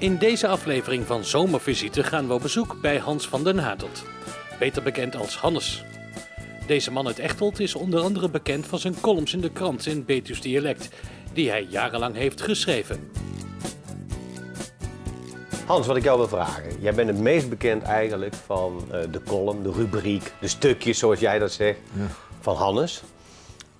In deze aflevering van Zomervisite gaan we op bezoek bij Hans van den Hatelt, beter bekend als Hannes. Deze man uit Echtelt is onder andere bekend van zijn columns in de krant in Betuws dialect, die hij jarenlang heeft geschreven. Hans, wat ik jou wil vragen. Jij bent het meest bekend eigenlijk van eh, de column, de rubriek, de stukjes zoals jij dat zegt, van Hannes.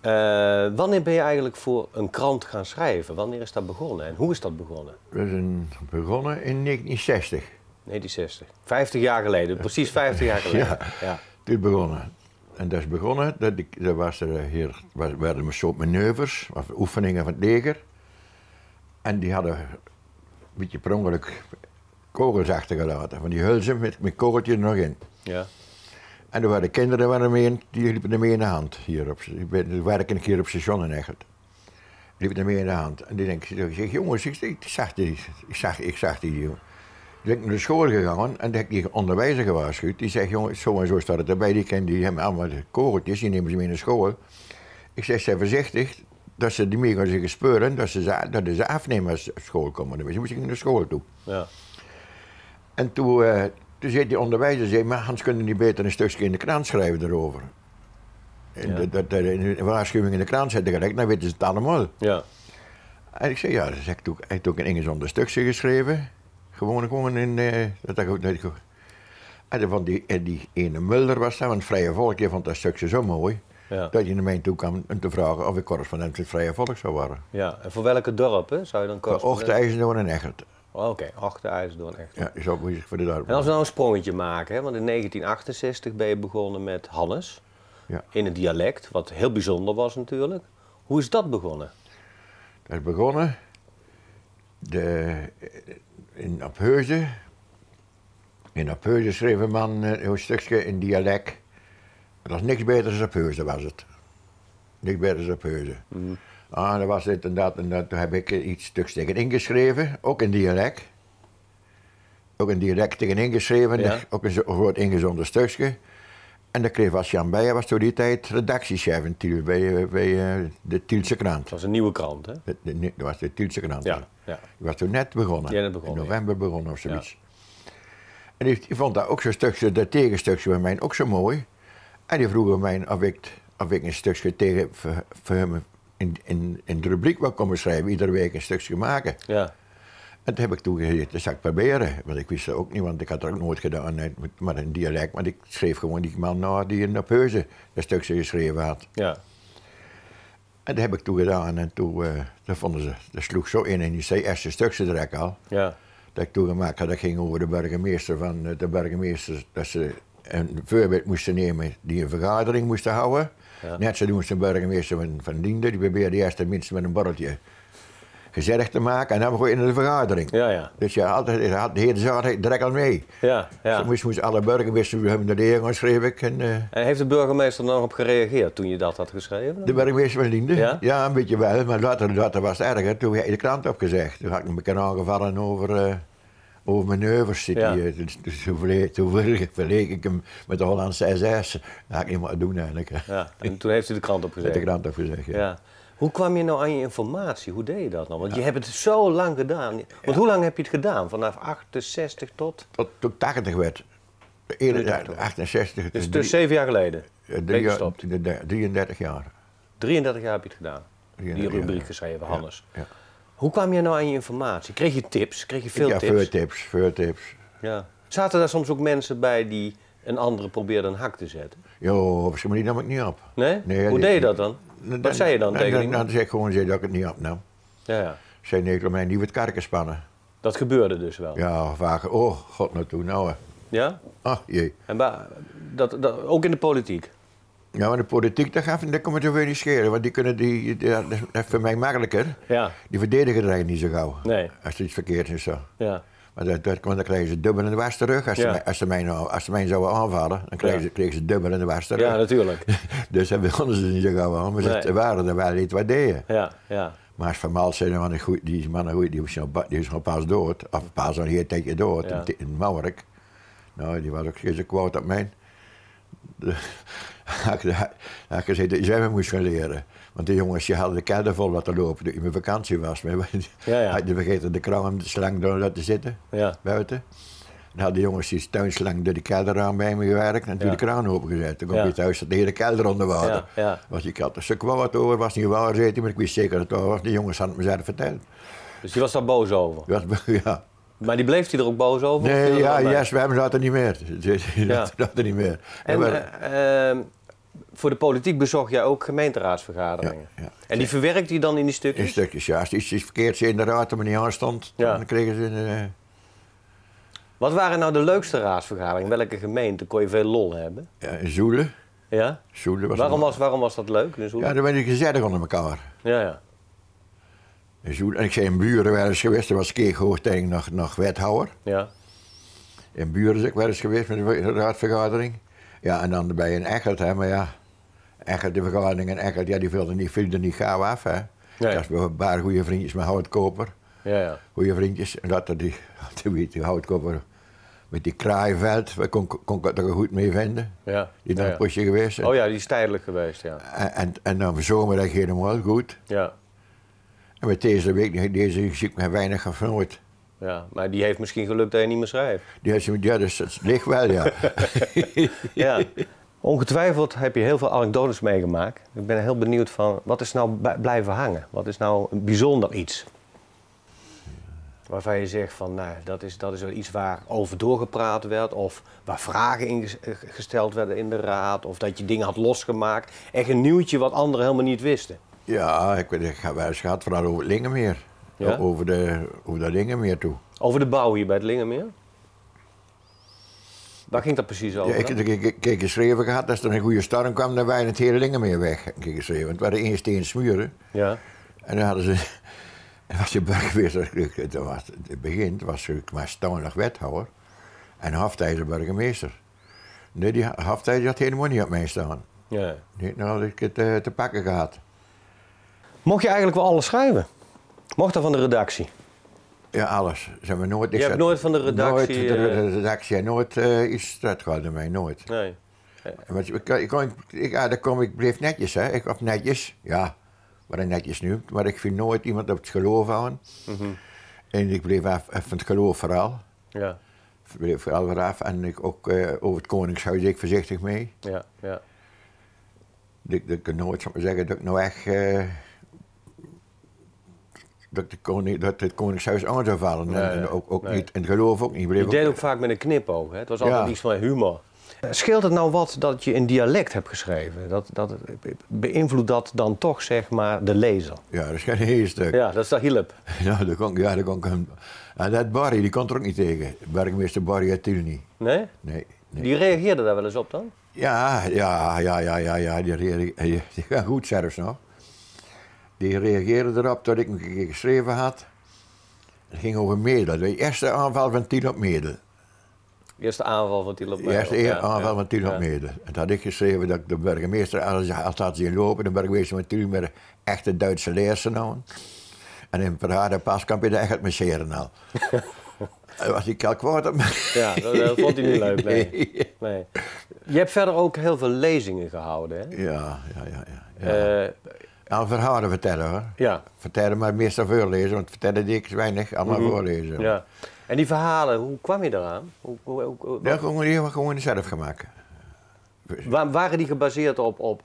Eh, wanneer ben je eigenlijk voor een krant gaan schrijven? Wanneer is dat begonnen en hoe is dat begonnen? We zijn begonnen in 1960. 1960. 50 jaar geleden, precies 50 jaar geleden. ja, ja. toen begonnen. En dat is begonnen, dat, ik, dat was eh, er was, werden een soort manoeuvres, of oefeningen van het leger. En die hadden een beetje per ongeluk kogels achtergelaten, van die hulzen met, met kogeltjes er nog in. Ja. En er waren kinderen waren mee, die liepen mee in de hand hier op werken keer op station in Eggert. Liepen mee in de hand. En die denk ik zeg, jongens, ik, ik, zag die, ik zag, ik zag die jongen. Ik ben naar de school gegaan en heb die onderwijzer gewaarschuwd. Die zegt, jongens zo en zo staat het erbij. Die kennen die hebben allemaal kogeltjes, die nemen ze mee naar school. Ik zeg, zijn voorzichtig dat ze die meer gaan zich speuren, dat ze dat ze afnemen als op school komen. Dus moet ik naar school toe. Ja. En toen... Eh, toen zei die onderwijzer, zei, maar Hans, kunnen niet beter een stukje in de krant schrijven erover? En ja. dat, een waarschuwing in de krant zetten gelijk, dan weten ze het allemaal. Ja. En ik zei, ja, dus heeft heb ook een Engels onder stukje geschreven. Gewoon, gewoon in... Uh, dat, dat, en van die, die ene Mulder was daar, want het Vrije Volk die vond dat stukje zo mooi. Dat je naar mij toe kwam om te vragen of ik correspondent van het Vrije Volk zou worden. Ja, en voor welke dorp? zou je dan correspondent... Voor Ochtijzen en Eggert. Oh, oké, okay. achteruit echt. Ja, zo moet je zich voor de duidelijkheid. En als we nou een sprongetje maken, want in 1968 ben je begonnen met Hannes. Ja. In een dialect, wat heel bijzonder was natuurlijk. Hoe is dat begonnen? Dat is begonnen de, in Apheuze. In Apheuze schreef een man eh, een stukje in dialect. Dat was niks beter dan Apheuze, was het. Niks beter dan Apheuze. Mm. Ah, dat was dit en en dat. Toen heb ik iets stuks tegen ingeschreven, ook in dialect. Ook in dialect tegen ingeschreven, ook een groot ingezonden stukje. En dat kreeg was bij. Beijer, was toen die tijd redactiechef in Tiel, bij, eh, eh, de Tielse krant. Dat was een nieuwe krant, hè? Dat, was de Tielse krant. Ja, ja. was toen net begonnen. net begonnen. In november begonnen of zoiets. En die, vond dat ook zo'n stukje, dat tegenstukje van mij ook zo mooi. En die vroegen mij of ik, ik een stukje tegen, voor, voor hem in, in, in de rubriek wat komen schrijven, iedere week een stukje maken. Ja. En toen heb ik gezegd, dat zou ik proberen. Want ik wist dat ook niet, want ik had dat ook nooit gedaan. Maar een dialect, maar ik schreef gewoon die man na nou, die in Napeuze dat stukje geschreven had. Ja. En dat heb ik toen gedaan en toen uh, vonden ze, dat sloeg zo in en die eerste stukje direct al. Ja. Dat ik toen gemaakt had, dat ging over de burgemeester van eh, de burgemeester, dat ze een voorbeeld moesten nemen die een vergadering moesten houden. Net zo doen de burgemeester van, van Diende, die probeerde eerst tenminste met een borreltje gezellig te maken en dan gewoon in de vergadering. Ja, ja. Dus je had de heer de zaal direct al mee. Ja, ja. Dus moest, alle burgemeesters hebben naar de heer schreef eh, En, heeft de burgemeester dan op gereageerd toen je dat had geschreven? De burgemeester van Diende. Ja? een beetje wel, maar later, later was het erger. Toen heb je de krant gezegd. Toen had ik me kunnen aangevallen over... Eh, over manoeuvres zit ja. hier. Dus, dus toen, verleek ik hem met de Hollandse SS. Dat ga ik niet meer doen eigenlijk. Ja, en toen heeft hij de krant opgezegd? de krant ja. Hoe kwam je nou aan je informatie? Hoe deed je dat nou? Want je hebt het zo lang gedaan. Want hoe lang heb je het gedaan? Vanaf 68 tot? Tot, 80 werd. Eerder 68. Dus, dus zeven jaar geleden? Drie, 33 jaar. 33 jaar heb je het gedaan? Die rubriek geschreven, Hannes. Ja. Hoe kwam je nou aan je informatie? Kreeg je tips? Kreeg je veel ja, tips? Ja, veel tips, veel tips. Ja. Zaten daar soms ook mensen bij die een andere probeerden een hak te zetten? Jo, maar die nam ik niet op. Nee? Hoe deed je dat dan? Nou, wat zei je dan, nou, tegen dan, nou, dan, zei ik gewoon zei dat ik het niet opnam. Ja, ja. Zei nee, mij niet het karken spannen. Dat gebeurde dus wel? Ja, vaak. Oh, god naartoe, nou. Ja? Ach, jee. En dat, dat, ook in de politiek? Ja, maar de politiek, dat gaat, daar komen zoveel niet scheren. Want die kunnen die, die, dat is voor mij makkelijker. Ja. Die verdedigen het eigenlijk niet zo gauw. Nee. Als er iets verkeerd is zo. Ja. Maar dat, dat, dan krijgen ze dubbel en de was terug. Als, ze, als, ze mij, nou, als ze mij zouden aanvallen, dan kregen, ze, dubbel en de was terug. Ja, natuurlijk. dus dat wilden ze niet zo gauw aan. Maar nee. ze waren er wel wat deden Ja, ja. Maar als Van Maal zei, man, nou, goed, die man goed, die is gewoon pas dood. Of pas al een hele tijdje dood, in, in Nou, die was ook geen kwaad op mij. ik gezegd dat jij moest gaan leren. Want de jongens die hadden de kelder vol laten lopen toen ik mijn vakantie was. Maar ja, ja. Had je vergeten de kraan om de slang door laten zitten, ja. buiten. Dan hadden de jongens die tuinslang door de kelder aan bij me gewerkt en toen de kraan opengezet. Toen kwam ja. je thuis dat de hele kelder onder water. Ja, was ik had kwam wat over, was niet waar maar ik wist zeker dat het was. De jongens hadden het me zelf verteld. Dus die was daar boos over? ja. Maar die bleef hij er ook boos over? Nee, ja, yes, we hebben dat er niet meer. Ja. er niet meer. En, eh, eh, voor de politiek bezorg jij ook gemeenteraadsvergaderingen. Ja, En die verwerkt hij dan in die stukjes? In stukjes, ja. Als iets verkeerds in de raad er maar niet aan stond, dan kregen ze... Een, eh, Wat waren nou de leukste raadsvergaderingen? Welke gemeente kon je veel lol hebben? Ja, in Zoelen. Ja? Zoelen was waarom, was, waarom was dat leuk in Zoelen? Ja, dan ben je gezellig onder elkaar. Ja, ja ik zei in Buren wel geweest, dat was Kees nog, nog wethouder. Ja. In Buren is ik geweest met de raadvergadering. Ja, en dan bij een Echert, maar ja. de vergadering en Eckert, ja, die wilde niet, viel er niet gauw af, hè. Nee. Dat we een paar goede vriendjes met houtkoper. Ja, ja. Goede vriendjes. En dat die, die, houtkoper met die kraaiveld, we kon, ik het goed mee vinden. Ja. Die is ja, een geweest. Oh ja, die is tijdelijk geweest, ja. En, en, dan zomer ging hem wel goed. Ja. En met deze week, deze zie ik weinig gevoeld. Ja, maar die heeft misschien geluk dat hij niet meer schrijft. Die heeft, ja, dus dat ligt wel, ja. ja. Ongetwijfeld heb je heel veel anekdotes meegemaakt. Ik ben heel benieuwd van, wat is nou blijven hangen? Wat is nou een bijzonder iets? Waarvan je zegt van, nou, dat is, dat is wel iets waar over doorgepraat werd... of waar vragen in gesteld werden in de raad... of dat je dingen had losgemaakt. Echt een nieuwtje wat anderen helemaal niet wisten. Ja, ik weet het, wij gaat vooral over het Lingemeer. Over, de, over dat Lingenmeer toe. Over de bouw hier bij het Lingemeer? Waar ging dat precies over? Ja, ik heb een keer geschreven gehad, als er een goede storm kwam, dan waren het hele Lingemeer weg. Een geschreven. Het waren eerst steen smuren. Ja. En dan hadden ze. En was je burgemeester, dat was het begin, was ik maar Stoonlig wethouder en Haftijzer burgemeester. Nee, die Haftijzer had helemaal niet op mij staan. Ja. had ik het eh, te pakken gehad. Mocht je eigenlijk wel alles schrijven? Mocht dat van de redactie? Ja, alles. zijn we nooit Je hebt nooit van de redactie... Nooit eh, de, redactie. En nooit uh, iets uitgehouden mij Nooit. Nee. Want eh, ik, ik, ik, ja, daar kom ik bleef netjes, hè. Ik, of netjes, ja. Maar netjes nu. Maar ik vind nooit iemand op het geloof houden. Mhm. En ik bleef even van het geloof vooral. Ja. Ik bleef vooral eraf. En ik ook over het koningshuis ik voorzichtig mee. Ja, ja. Ik, ik kan nooit zeggen dat ik nou echt dat, de koning, dat het Koningshuis aan zou vallen. en, ook, ook niet, en geloof ook niet. Je deed ook vaak met een knipoog. Het was altijd iets van humor. Scheelt het nou wat dat je een dialect hebt geschreven? Dat, dat, beïnvloedt dat dan toch, zeg maar, de lezer? Ja, dat is geen heel stuk. Ja, dat is dat hielp. Ja, dat kon, ja, dat kon hem. En dat Barry, die kon er ook niet tegen. Burgemeester Barry uit Tilly. Nee? Nee. Nee. Die reageerde daar wel eens op dan? Ja, ja, ja, ja, ja, Die, reageerde, die goed zelfs nog. Die reageerde erop dat ik hem geschreven had. Het ging over Mede. De eerste aanval van Tien op Mede. De eerste aanval van Tien op Mede. De eerste aanval van Tien op Mede. Dat had ik geschreven dat de burgemeester als had zien lopen. De burgemeester met Tien echte Duitse leersen nou. En in Parade Paskamp in de echt met Seren al. Hij was die kalkwoord Ja, eh, dat, vond hij niet leuk, nee. nee. Je hebt verder ook heel veel lezingen gehouden, hè? Ja, ja, ja. ja. Eh, al verhalen vertellen hoor. Ja. Vertellen, maar meestal voorlezen, want vertellen die weinig, allemaal mhm. voorlezen. Ja. En die verhalen, hoe kwam je daaraan? Hoe, hoe, hoe, ja, gewoon, die zelf gemaakt. Waar, waren die gebaseerd op, op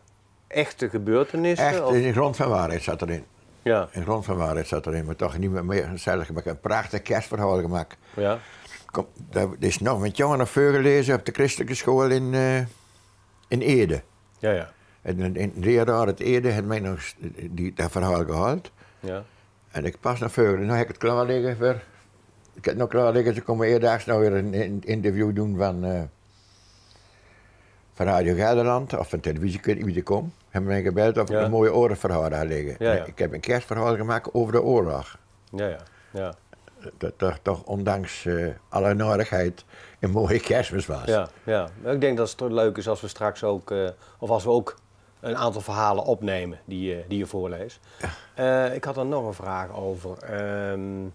echte gebeurtenissen? Echt, of? in grond van waarheid zat erin. Ja. In grond van waarheid zat erin, maar toch niet meer, zelf gemaakt. Een prachtig kerstverhaal gemaakt. Ja. Kom, dat is nog met jongen nog voorgelezen op de christelijke school in, eh, in Ede. Ja, ja. En een, een leraar het eerder hebben mij nog die, dat verhaal gehaald. Ja. En ik pas naar voren. Nou heb ik het klaar liggen voor... Ik heb het nog klaar liggen. Ze komen eerdaags nou weer een interview doen van... Eh, van Radio Gelderland of van televisie, ik weet niet wie er komt. Hebben mij gebeld of ik een mooie orenverhaal had liggen. Ja, Ik heb een kerstverhaal gemaakt over de oorlog. Ja, ja. ja. Dat toch, toch ondanks uh, alle narigheid een mooie kerstmis was. Ja, ja. Ik denk dat het leuk is als we straks ook, eh, of als we ook een aantal verhalen opnemen die, eh, die je voorleest. Eh, ik had er nog een vraag over. Um,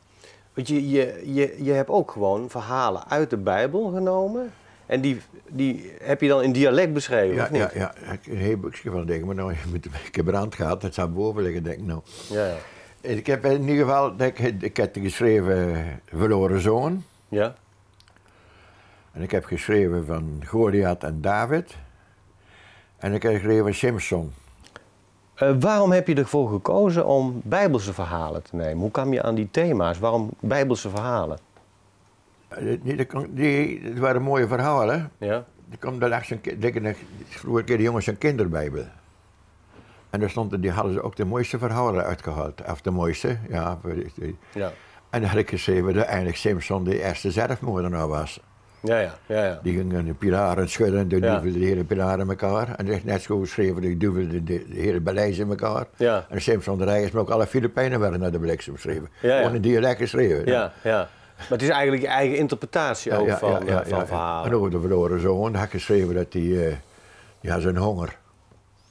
je, je, je, je hebt ook gewoon verhalen uit de Bijbel genomen. En die, die heb je dan in dialect beschreven, ja, of niet? Ja, ja. ik heb van denken, maar nou, ik heb het gehad, dat zou boven liggen, denk ik nou. Ja, ja. Eh, ik heb in ieder geval, ik, ik heb geschreven Verloren Zoon. Ja. En ik heb geschreven van Goliath en David. En ik kreeg Leeuwen Simpson. Eh, waarom heb je ervoor gekozen om Bijbelse verhalen te nemen? Hoe kwam je aan die thema's? Waarom Bijbelse verhalen? Het eh, die, waren mooie verhalen. Ja. Er kwam ik vroeger keer de jongens een kinderbijbel. En daar stonden, die hadden ze ook de mooiste verhalen uitgehaald. Of de mooiste, ja. ja. En dan had ik geschreven, de eindig Simpson, die eerste zelfmoordenaar was. Ja, ja, ja, ja. Die gingen de Piraren schudden, de, ja. de hele Piraren in elkaar. En zegt net zo geschreven, die duwden de, de, hele in elkaar. Ja. En Simpson de Rijers, maar ook alle Filipijnen werden naar de bliksem geschreven. Ja, Gewoon een dialect geschreven. Ja, ja. Maar het is eigenlijk je eigen interpretatie ook van, eh, van verhalen. En ook de verloren zoon had geschreven dat hij eh, ja, zijn honger.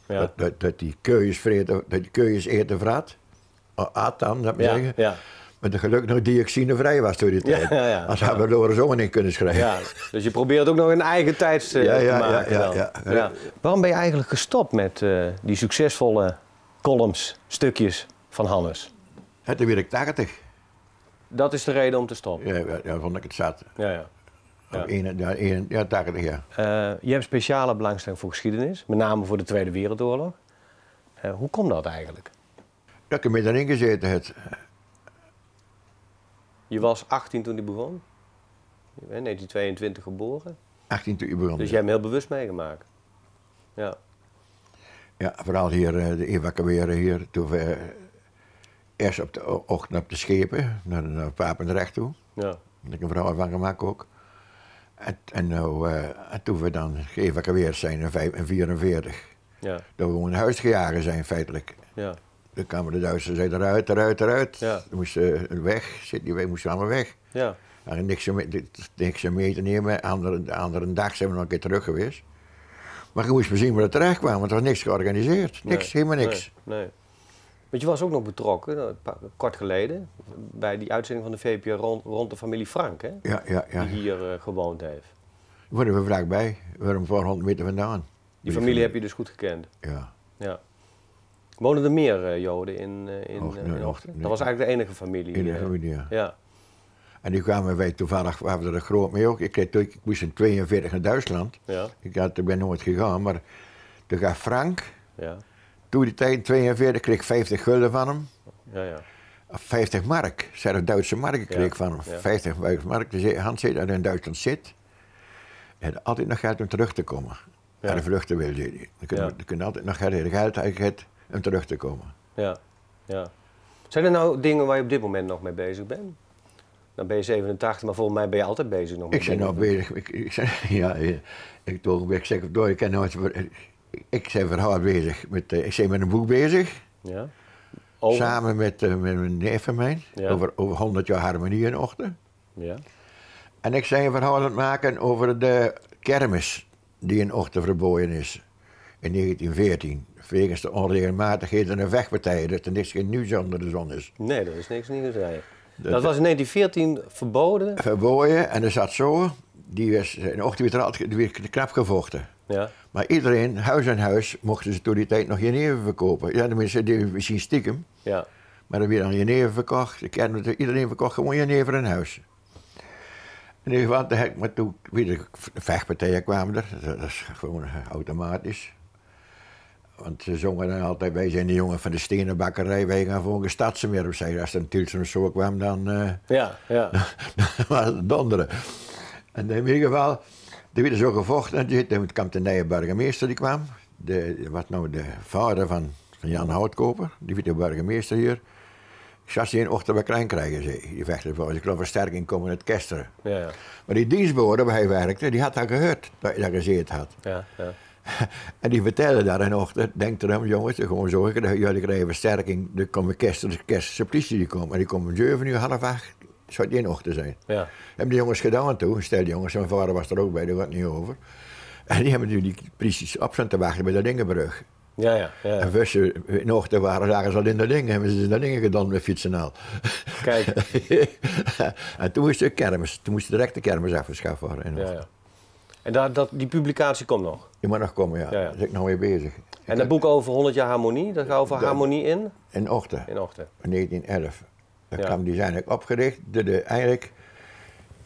Ja. dat, dat die keus dat die eet vrat. dan, dat moet zeggen met de geluk nog dioxinevrij was door die tijd. Ja, ja, Anders hadden we Lorenz Owen in kunnen schrijven. Dus je probeert ook nog een eigen tijd ja, te maken. Ja, Waarom ben je eigenlijk gestopt met eh, die succesvolle columns, stukjes van Hannes? Het toen werd ik Dat is de reden om te stoppen? Ja, ja, vond ik het zat. Ja, ja. Ja. ja, ja, 80 jaar. Eh, je hebt speciale belangstelling voor geschiedenis, met name voor de Tweede Wereldoorlog. Eh, hoe komt dat eigenlijk? Dat ik er middenin gezeten heb. Je was 18 toen die begon. Je bent 1922 geboren. 18 toen je begon. Dus jij hebt hem heel bewust meegemaakt. Ja. Ja, vooral hier eh, de evacueren hier. Toen we eh, eerst op de ochtend op de schepen naar, Papendrecht toe. Ja. Daar ik een vrouw van gemaakt ook. En, en, nou, eh, toen we dan geëvacueerd zijn in 1944. Ja. Dat we gewoon gejagen zijn feitelijk. Ja. Dan kwamen de Duitsers zeiden eruit, eruit, eruit. Ja. moesten eh, weg, die weg, moesten allemaal weg. Ja. En niks, niks mee te nemen. de andere dag zijn we nog een keer terug geweest. Maar je moest maar zien waar het terecht kwam, want er was niks georganiseerd. Niks, helemaal niks. Nee, nee. Want je was ook nog betrokken, eh, kort geleden, bij die uitzending van de VPR rond, de familie Frank, hè? Die hier eh, gewoond heeft. worden we vaak bij. We waren voor 100 meter vandaan. Die familie heb je dus goed gekend? Ja. ja. Wonen er meer eh, Joden in, eh, in, eh, in Dat was eigenlijk de enige familie. ja. En die kwamen wij toevallig, we hadden er groot mee ook. Ik, kreeg, ik moest in 42 naar Duitsland. Ja. Ik, had, ik ben nooit gegaan, maar toen gaf Frank, ja. toen die tijd, 42, kreeg ik 50 gulden van hem. Ja, ja. 50 mark, zei de Duitse marken kreeg van hem. 50 mark, de hand zit dat in Duitsland zit. had altijd nog geld om terug te komen. Ja. de vluchten wilde hij. Dan kun je, altijd nog geld, geld en terug te komen. Ja, ja. Zijn er nou dingen waar je op dit moment nog mee bezig bent? Dan ben je 87, maar volgens mij ben je altijd bezig nog. Ik ben nou bezig. Ik, ik ben, ja, ik, toch, ik zeg door, ik ken nooit. Ik ben verhaal bezig. Met, eh, ik ben met een boek bezig. Ja. Samen met, eh, met mijn neef van mij. Over, over 100 jaar harmonie in Ochten. ochtend. Ja. En ik zei een verhaal aan het maken over de kermis die in ochtend verboden is. In 1914 wegens de onregelmatigheden en vechtpartijen. Dat er niks geen nieuws onder de zon is. Nee, er is niks nieuws. rijden. Dat, dat was in 1914 verboden? Verboden en er zat zo, die was, in de ochtend werd er weer knap gevochten. Ja. Maar iedereen, huis aan huis, mochten ze toen die tijd nog jenever verkopen. Ja, tenminste, die, misschien stiekem. Ja. Maar dan werd dan jenever verkocht. Ik het, iedereen verkocht gewoon jenever in huis. En ik toen weer de vechtpartijen kwamen er. Dat is gewoon eh, automatisch. Want ze zongen dan altijd, wij zijn de jongen van de stenenbakkerij, wij gaan voor een stadse meer Als er een zo kwam, dan... Eh, ja, ja. was het donderen. En in ieder geval, er werd zo gevochten. Toen kwam de nieuwe burgemeester, die kwam. De, wat nou, de vader van, Jan Houtkoper, die werd de burgemeester hier. Ik zag ze in ochtend bij Klein krijgen, ze. Die vechten voor. Ik geloof versterking komen uit Kesteren. Ja, ja. Maar die dienstborden waar hij werkte, die had dat gehoord, dat hij dat gezeten had. Ja, ja. en die vertellen daar een ochtend, denk erom nou, jongens, gewoon zorgen dat jullie krijgen versterking. Er komen kerst, de politie die komen. En die komen om 7 uur, half acht, zou het één ochtend zijn. Ja. Hebben die jongens gedaan toen, stel jongens, mijn vader was er ook bij, daar gaat niet over. En die hebben nu die precies op zijn te wachten bij de Dingenbrug. Ja, ja, ja, En vissen in ochtend waren, zagen ze al in de dingen. Hebben ze in de dingen gedaan met fietsen al. Kijk. en toen moest de kermis, toen moest direct de kermis afgeschaft worden. In ja, ja. En dat, die publicatie komt nog? Die moet nog komen, ja. ja, Daar ben ik nog mee bezig. En dat boek over 100 jaar harmonie, dat gaat over harmonie in? In Ochten. In Ochten. 1911. Dat ja. kwam die zijn opgericht. De, eigenlijk,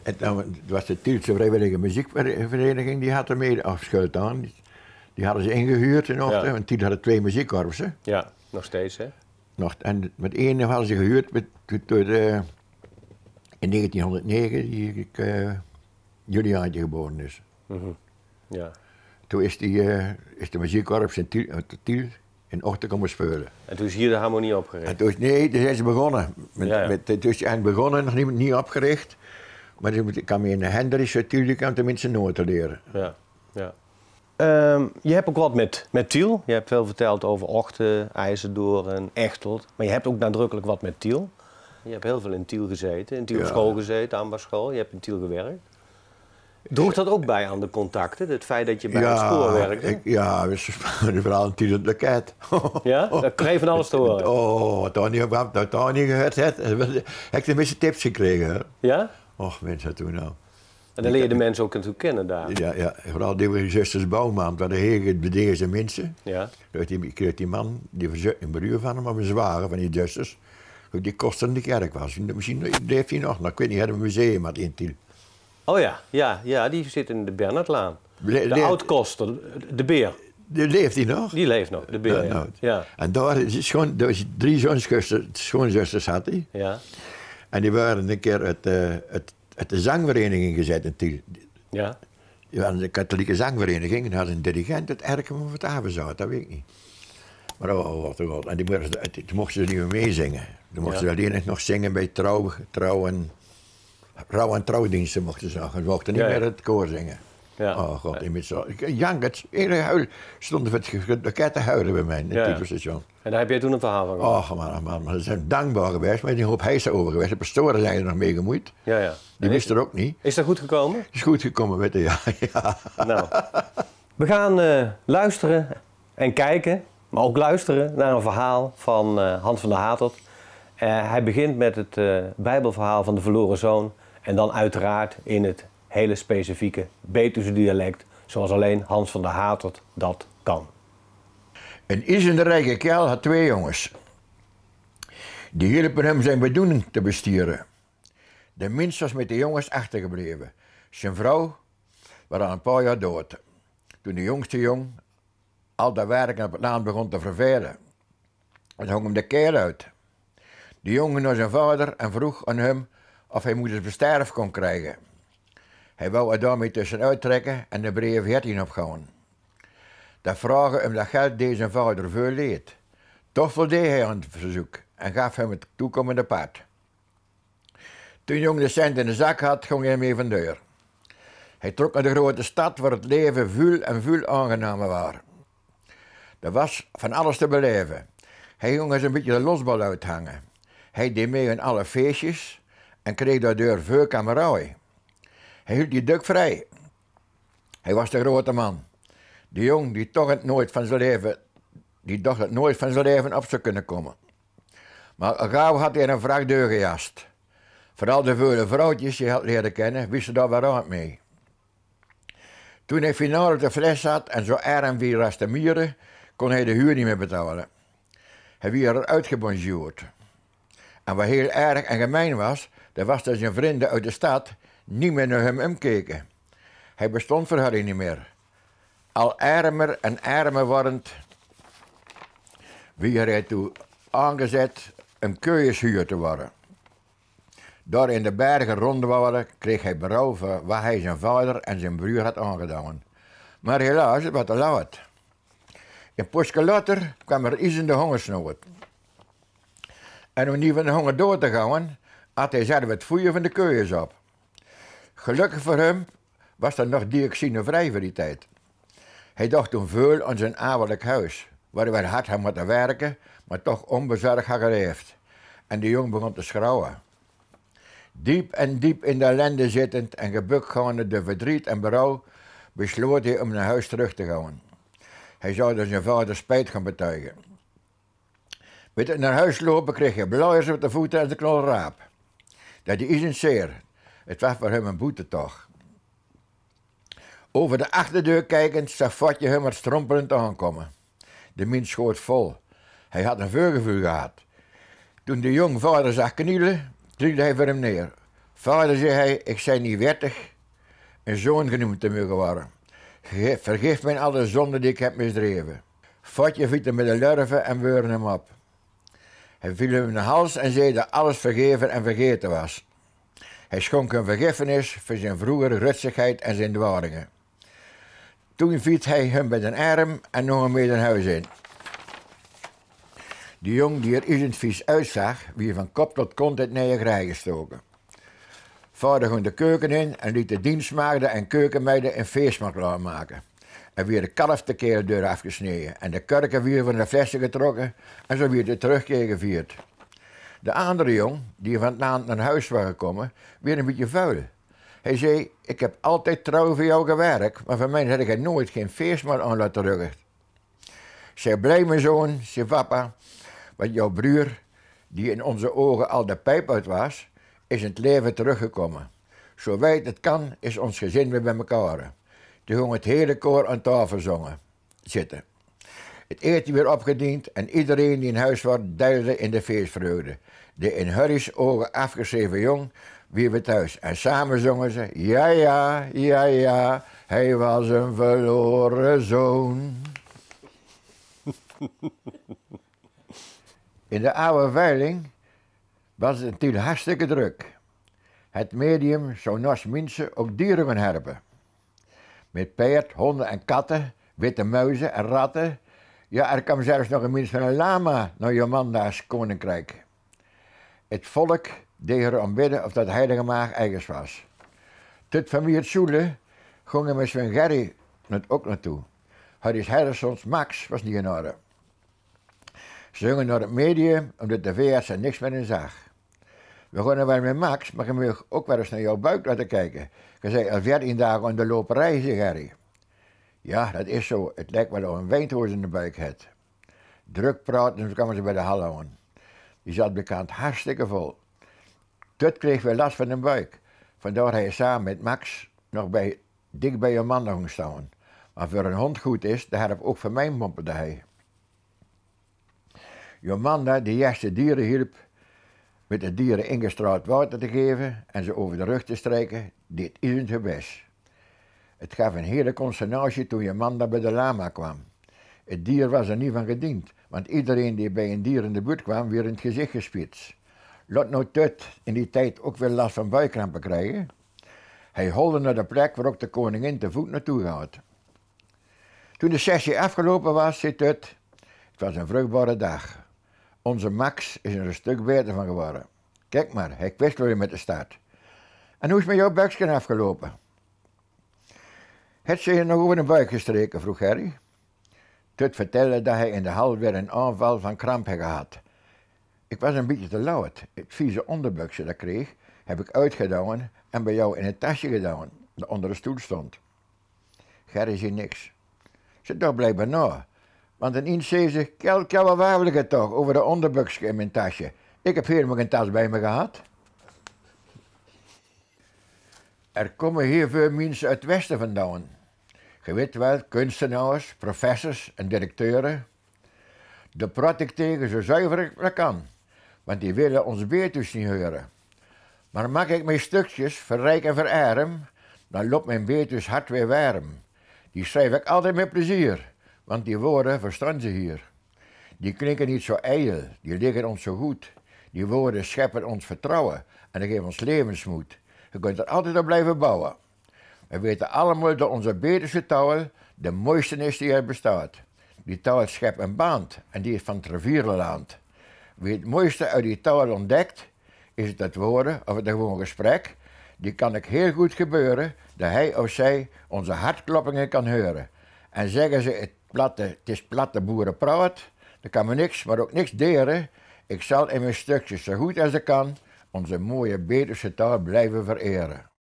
het, nou, was de Tieltse Vrijwillige Muziekvereniging, die had er mede afschuld aan. Die, hadden ze ingehuurd in Ochten, want toen hadden twee muziekkorpsen. Ja, nog steeds hè? Nog, en met één hadden ze gehuurd met, door de, eh, in 1909, die ik, uh, Juliaantje geboren is. Mhm. ja. Toen is, die, uh, is de muziekkorps in Tiel, eh, in ochtend komen spelen. En toen is hier de harmonie opgericht? En nee, toen zijn ze begonnen. Met, Met, toen is eigenlijk begonnen, nog niet, niet opgericht. Maar ik kan me in Hendrix uit Tiel, kan tenminste noten leren. Ja, ja. Ehm, je hebt ook wat met, met Tiel. Je hebt veel verteld over Ochten, IJzerdoren, Echtelt. Maar je hebt ook nadrukkelijk wat met Tiel. Je hebt heel veel in Tiel gezeten, in Tiel ja. school gezeten, ambachtschool. Je hebt in Tiel gewerkt. Droeg dat ook bij aan de contacten? Het feit dat je bij ja, het spoor werkte? Ik, ja, we vooral een de loket. ja? Dat kreeg van alles te horen? Oh, dat had niet, dat niet gehoord. Heb ik de meeste tips gekregen. Ja? Och, mensen, toen nou. En dan leer je de mensen ook natuurlijk kennen daar. Ja, ja. vooral die zusters Bouwman, dat de heer bedeerde zijn mensen. Ja. Die, kreeg die man, die een broer van hem, maar een zware van die zusters. Die kostte in de kerk was. Misschien deed hij nog, nou, ik weet niet, het museum had in Oh ja, ja, ja, die zit in de Bernardlaan. de oudkoster, de beer. Die leeft die nog? Die leeft nog, de beer. Ja. Nou, en daar, schoon, drie schoonzusters, schoonzusters had hij. Ja. En die waren een keer uit, uit, eh, de zangvereniging gezet in Ja. Die waren de katholieke zangvereniging en hadden een dirigent uit Erken of het Avenzout, dat weet ik niet. Maar oh, wat, wat. En die mochten, die ze niet meer meezingen. Dan mochten ja. ze alleen nog zingen bij trouw, trouwen rouw- en trouwdiensten mochten zingen. Ze mochten niet meer het koor zingen. Ja. Oh god, inmiddels eh, Jankert, huil, stonden we het te huilen bij mij in het station. En daar heb jij toen een verhaal van gehad. Och man, oh, man, man, ze zijn dankbaar geweest, maar die hoop heisen over geweest. De pastoren zijn er nog mee gemoeid. Ja, ja. Die wisten er ook niet. Is dat goed gekomen? Is goed gekomen, met je, ja. ja. Nou, we gaan eh, luisteren en kijken, maar ook luisteren naar een verhaal van eh, Hans van der Hatert. hij begint met het Bijbelverhaal van de verloren zoon. En dan uiteraard in het hele specifieke Betuwse dialect, zoals alleen Hans van der Hatert dat kan. Een rijke kerel had twee jongens. Die hielpen hem zijn bedoeling te bestieren. De minst was met de jongens achtergebleven. Zijn vrouw was al een paar jaar dood. Toen de jongste jong al dat werk op het begon te vervelen. Het hong hem de keer uit. De jongen naar zijn vader en vroeg aan hem of hij moeders besterf kon krijgen. Hij wou er daarmee tussenuit trekken en de brede 14 opgaan. Dat vragen hem dat geld deed zijn vader veel leed. Toch voldeed hij aan het verzoek en gaf hem het toekomende paard. Toen jong de cent in de zak had, ging hij mee van deur. Hij trok naar de grote stad waar het leven vuil en vuil aangenamer was. Er was van alles te beleven. Hij jongens een beetje de losbal uithangen. Hij deed mee in alle feestjes, en kreeg daardoor veel kameraai. Hij hield die duk vrij. Hij was de grote man. De jong die toch het nooit van zijn leven, die toch het nooit van zijn leven op zou kunnen komen. Maar gauw had hij een vraag gejast. Vooral de vele vrouwtjes die hij had leren kennen, wisten daar waarom mee. Toen hij finaal de fles zat en zo arm weer als mieren, kon hij de huur niet meer betalen. Hij werd eruit gebonjourd. En wat heel erg en gemeen was, dat was dat dus zijn vrienden uit de stad niet meer naar hem omkeken. Hij bestond voor haar niet meer. Al armer en armer wordend, wie hij toe aangezet een keurshuur te worden. Door in de bergen rond te worden, kreeg hij berouw van wat hij zijn vader en zijn broer had aangedaan. Maar helaas, wat was te laat. In Poeske kwam er iets in de hongersnood. En om niet van de honger door te gaan, at hij zelf het voeien van de keuers op. Gelukkig voor hem was er nog dioxinevrij voor die tijd. Hij dacht toen veel aan zijn ouderlijk huis, waar hij hard had moeten werken, maar toch onbezorgd had geleefd. En de jong begon te schrouwen. Diep en diep in de ellende zittend en gebukt gaande de verdriet en berouw, besloot hij om naar huis terug te gaan. Hij zou dus zijn vader spijt gaan betuigen. Met het naar huis lopen kreeg hij, blauwjes op de voeten en de knolraap. Dat is een zeer. Het was voor hem een boete toch. Over de achterdeur kijkend zag Fatje hem maar strompelend aankomen. De min schoot vol. Hij had een veugevuur gehad. Toen de jong vader zag knielen, duwde hij voor hem neer. Vader, zei hij, ik zijn niet wettig een zoon genoemd te mogen worden. Vergeef mij alle zonden die ik heb misdreven. Fatje viet hem met de lurven en weurde hem op. Hij viel hem in de hals en zei dat alles vergeven en vergeten was. Hij schonk hem vergiffenis voor zijn vroegere rutsigheid en zijn dwalingen. Toen viet hij hem bij de arm en nog hem mee naar huis in. De jong die er identvies vies uitzag, wie van kop tot kont het negerij gestoken. Vader ging de keuken in en liet de dienstmaagden en keukenmeiden een feestmaal maken. En weer de kalf te keren deur afgesneden. En de kurken weer van de flessen getrokken. En zo weer de terugkeer gevierd. De andere jong, die van het land naar huis was gekomen, weer een beetje vuil. Hij zei, ik heb altijd trouw voor jou gewerkt, maar voor mij had ik nooit geen feest meer aan laten terug. Zij blij mijn zoon, zei papa, want jouw broer, die in onze ogen al de pijp uit was, is in het leven teruggekomen. Zo wijd het kan, is ons gezin weer bij elkaar. Toen ging het hele koor aan tafel zongen, zitten. Het eten weer opgediend en iedereen die in huis was duilde in de feestvreugde. De in Harry's ogen afgeschreven jong wie we thuis. En samen zongen ze, ja, ja, ja, ja, hij was een verloren zoon. In de oude veiling was het natuurlijk hartstikke druk. Het medium zou na's mensen ook dieren gaan met paard, honden en katten, witte muizen en ratten. Ja, er kwam zelfs nog een minst van een lama naar Jomanda's koninkrijk. Het volk deed er om bidden of dat heilige maag eigens was. Tot familie het Soelen gingen we Sven Gerry ook naartoe. is Harrisons Max was niet in orde. Ze gingen naar het medium omdat de VS er niks meer in zag. We gaan er wel met Max, maar je mag ook wel eens naar jouw buik laten kijken. Je zei al 14 dagen aan de loperij, reizen Harry. Ja, dat is zo. Het lijkt wel of een wijnthoos in de buik hebt. Druk praten, dan kwamen ze bij de hal houden. Die zat bekend hartstikke vol. Dat kreeg weer last van de buik. Vandaar hij samen met Max nog bij, dik bij een man ging staan. Maar voor een hond goed is, daar heb ook van mij mompelde hij. Jomanda, die eerste dieren hielp, met de dieren ingestraald water te geven en ze over de rug te strijken, dit is een best. Het gaf een hele consternatie toen je man daar bij de lama kwam. Het dier was er niet van gediend, want iedereen die bij een dier in de buurt kwam, weer in het gezicht gespitst. Lot nou Tut in die tijd ook weer last van buikkrampen krijgen. Hij holde naar de plek waar ook de koningin te voet naartoe gaat. Toen de sessie afgelopen was, zei Tut, het was een vruchtbare dag. Onze Max is er een stuk beter van geworden. Kijk maar, hij kwistelde weer met de staart. En hoe is met jouw buiksken afgelopen? Het ze je nog over een buik gestreken, vroeg Harry. Tut vertelde dat hij in de hal weer een aanval van kramp had gehad. Ik was een beetje te lauwd. Het vieze onderbukje dat kreeg, heb ik uitgedouwen en bij jou in het tasje gedouwen, dat onder de stoel stond. Gerry zei niks. Ze dacht blijkbaar na. Want ze: 71 waar ik het toch over de onderbuksje in mijn tasje. Ik heb helemaal geen tas bij me gehad. Er komen heel veel mensen uit het westen vandaan. Je weet wel, kunstenaars, professors en directeuren. De praat ik tegen zo zuiver ik kan, want die willen ons beertjes dus niet horen. Maar maak ik mijn stukjes verrijk en verarm, dan loopt mijn beertjes dus hard weer warm. Die schrijf ik altijd met plezier. Want die woorden verstaan ze hier. Die klinken niet zo ijdel, die liggen ons zo goed. Die woorden scheppen ons vertrouwen en geven ons levensmoed. Je kunt er altijd op blijven bouwen. We weten allemaal dat onze betere touw de mooiste is die er bestaat. Die touw schept een baand en die is van het rivierenland. Wie het mooiste uit die touwen ontdekt, is het het woorden of het gewoon gesprek, die kan ik heel goed gebeuren dat hij of zij onze hartkloppingen kan horen. En zeggen ze het platte, het is platte boerenpraat. Er kan me niks, maar ook niks deren. Ik zal in mijn stukjes zo goed als ik kan onze mooie Betuwse taal blijven vereren.